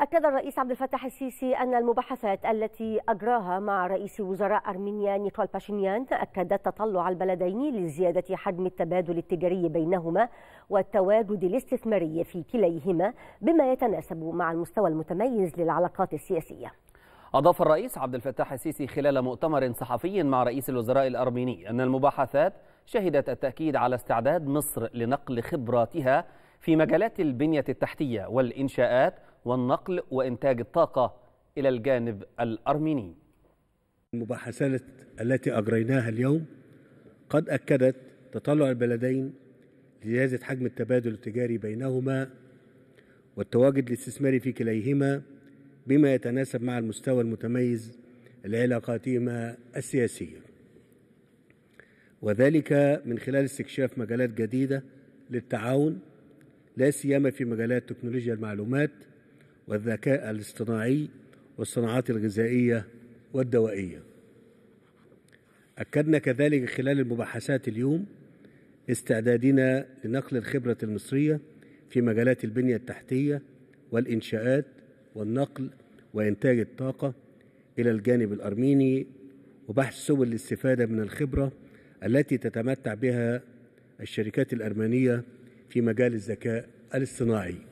أكد الرئيس عبد الفتاح السيسي أن المباحثات التي أجراها مع رئيس وزراء أرمينيا نيكول باشينيان أكدت تطلع البلدين لزيادة حجم التبادل التجاري بينهما والتواجد الاستثماري في كليهما بما يتناسب مع المستوى المتميز للعلاقات السياسية. أضاف الرئيس عبد الفتاح السيسي خلال مؤتمر صحفي مع رئيس الوزراء الأرميني أن المباحثات شهدت التأكيد على استعداد مصر لنقل خبراتها في مجالات البنية التحتية والإنشاءات والنقل وإنتاج الطاقة إلى الجانب الأرميني المباحثات التي أجريناها اليوم قد أكدت تطلع البلدين لزيادة حجم التبادل التجاري بينهما والتواجد الاستثماري في كليهما بما يتناسب مع المستوى المتميز لعلاقاتهما السياسية وذلك من خلال استكشاف مجالات جديدة للتعاون لا سيما في مجالات تكنولوجيا المعلومات والذكاء الاصطناعي والصناعات الغذائية والدوائية أكدنا كذلك خلال المباحثات اليوم استعدادنا لنقل الخبرة المصرية في مجالات البنية التحتية والإنشاءات والنقل وإنتاج الطاقة إلى الجانب الأرميني وبحث سبل الاستفادة من الخبرة التي تتمتع بها الشركات الأرمينية في مجال الذكاء الاصطناعي